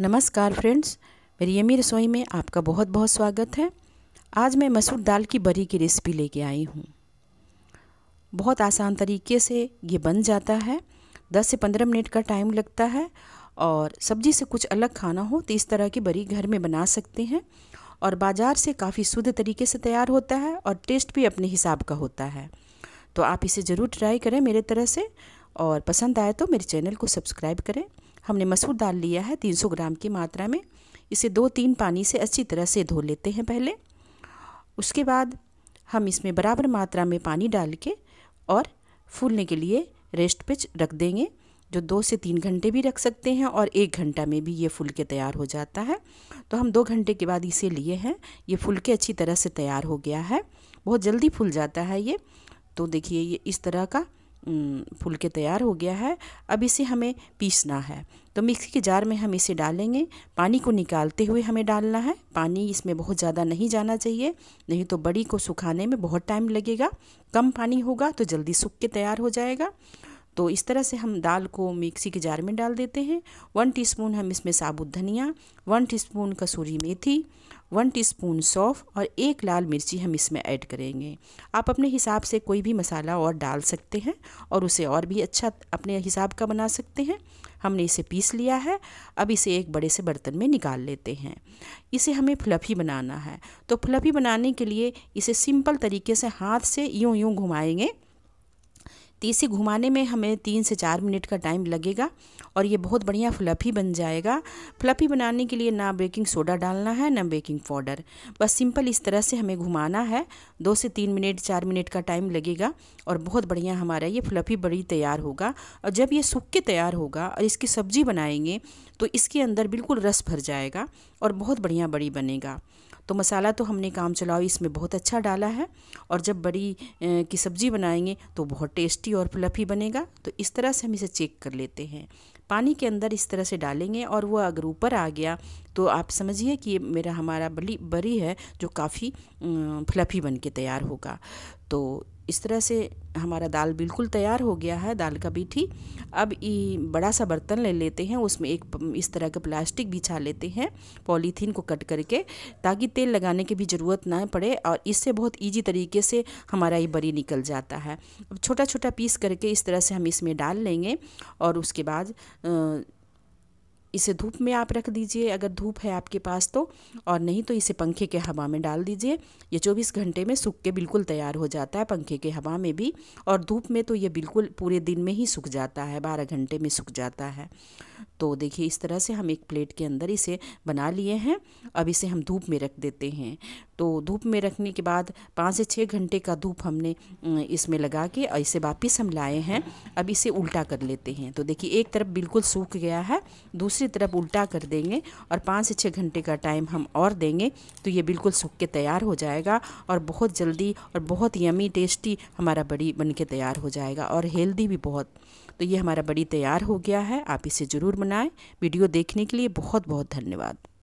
नमस्कार फ्रेंड्स मेरी यमी रसोई में आपका बहुत बहुत स्वागत है आज मैं मसूर दाल की बरी की रेसिपी लेके आई हूँ बहुत आसान तरीके से ये बन जाता है 10 से 15 मिनट का टाइम लगता है और सब्जी से कुछ अलग खाना हो तो इस तरह की बरी घर में बना सकते हैं और बाज़ार से काफ़ी शुद्ध तरीके से तैयार होता है और टेस्ट भी अपने हिसाब का होता है तो आप इसे ज़रूर ट्राई करें मेरे तरह से और पसंद आए तो मेरे चैनल को सब्सक्राइब करें हमने मसूर दाल लिया है 300 ग्राम की मात्रा में इसे दो तीन पानी से अच्छी तरह से धो लेते हैं पहले उसके बाद हम इसमें बराबर मात्रा में पानी डाल के और फूलने के लिए रेस्ट पिच रख देंगे जो दो से तीन घंटे भी रख सकते हैं और एक घंटा में भी ये फूल के तैयार हो जाता है तो हम दो घंटे के बाद इसे लिए हैं ये फूल के अच्छी तरह से तैयार हो गया है बहुत जल्दी फूल जाता है ये तो देखिए ये इस तरह का फूल के तैयार हो गया है अब इसे हमें पीसना है तो मिक्सी के जार में हम इसे डालेंगे पानी को निकालते हुए हमें डालना है पानी इसमें बहुत ज़्यादा नहीं जाना चाहिए नहीं तो बड़ी को सुखाने में बहुत टाइम लगेगा कम पानी होगा तो जल्दी सूख के तैयार हो जाएगा तो इस तरह से हम दाल को मिक्सी के जार में डाल देते हैं वन टी हम इसमें साबुत धनिया वन टी कसूरी मेथी वन टीस्पून सौफ और एक लाल मिर्ची हम इसमें ऐड करेंगे आप अपने हिसाब से कोई भी मसाला और डाल सकते हैं और उसे और भी अच्छा अपने हिसाब का बना सकते हैं हमने इसे पीस लिया है अब इसे एक बड़े से बर्तन में निकाल लेते हैं इसे हमें फ्लफ़ी बनाना है तो फ्लफ़ी बनाने के लिए इसे सिंपल तरीके से हाथ से यूँ यूँ घुमाएंगे तो इसे घुमाने में हमें तीन से चार मिनट का टाइम लगेगा और ये बहुत बढ़िया फ्लफ़ी बन जाएगा फ्लफ़ी बनाने के लिए ना बेकिंग सोडा डालना है ना बेकिंग पाउडर बस सिंपल इस तरह से हमें घुमाना है दो से तीन मिनट चार मिनट का टाइम लगेगा और बहुत बढ़िया हमारा ये फ्लफ़ी बड़ी तैयार होगा और जब ये सूख के तैयार होगा और इसकी सब्ज़ी बनाएंगे तो इसके अंदर बिल्कुल रस भर जाएगा और बहुत बढ़िया बड़ी बनेगा तो मसाला तो हमने काम चलाओ इसमें बहुत अच्छा डाला है और जब बड़ी की सब्ज़ी बनाएंगे तो बहुत टेस्टी और फ्लफी बनेगा तो इस तरह से हम इसे चेक कर लेते हैं पानी के अंदर इस तरह से डालेंगे और वह अगर ऊपर आ गया तो आप समझिए कि ये मेरा हमारा बली बरी है जो काफ़ी फ्लफ़ी बन के तैयार होगा तो इस तरह से हमारा दाल बिल्कुल तैयार हो गया है दाल का बीठी अब ये बड़ा सा बर्तन ले लेते हैं उसमें एक इस तरह का प्लास्टिक बिछा लेते हैं पॉलीथीन को कट करके ताकि तेल लगाने की भी ज़रूरत ना पड़े और इससे बहुत इजी तरीके से हमारा ये बरी निकल जाता है अब छोटा छोटा पीस करके इस तरह से हम इसमें डाल लेंगे और उसके बाद इसे धूप में आप रख दीजिए अगर धूप है आपके पास तो और नहीं तो इसे पंखे के हवा में डाल दीजिए ये चौबीस घंटे में सूख के बिल्कुल तैयार हो जाता है पंखे के हवा में भी और धूप में तो ये बिल्कुल पूरे दिन में ही सूख जाता है बारह घंटे में सूख जाता है तो देखिए इस तरह से हम एक प्लेट के अंदर इसे बना लिए हैं अब इसे हम धूप में रख देते हैं तो धूप में रखने के बाद पाँच से छः घंटे का धूप हमने इसमें लगा के और इसे वापस हम लाए हैं अब इसे उल्टा कर लेते हैं तो देखिए एक तरफ बिल्कुल सूख गया है दूसरी तरफ उल्टा कर देंगे और पाँच से छः घंटे का टाइम हम और देंगे तो ये बिल्कुल सूख के तैयार हो जाएगा और बहुत जल्दी और बहुत यमी टेस्टी हमारा बड़ी बन के तैयार हो जाएगा और हेल्दी भी बहुत तो ये हमारा बड़ी तैयार हो गया है आप इसे ज़रूर बनाएं वीडियो देखने के लिए बहुत बहुत धन्यवाद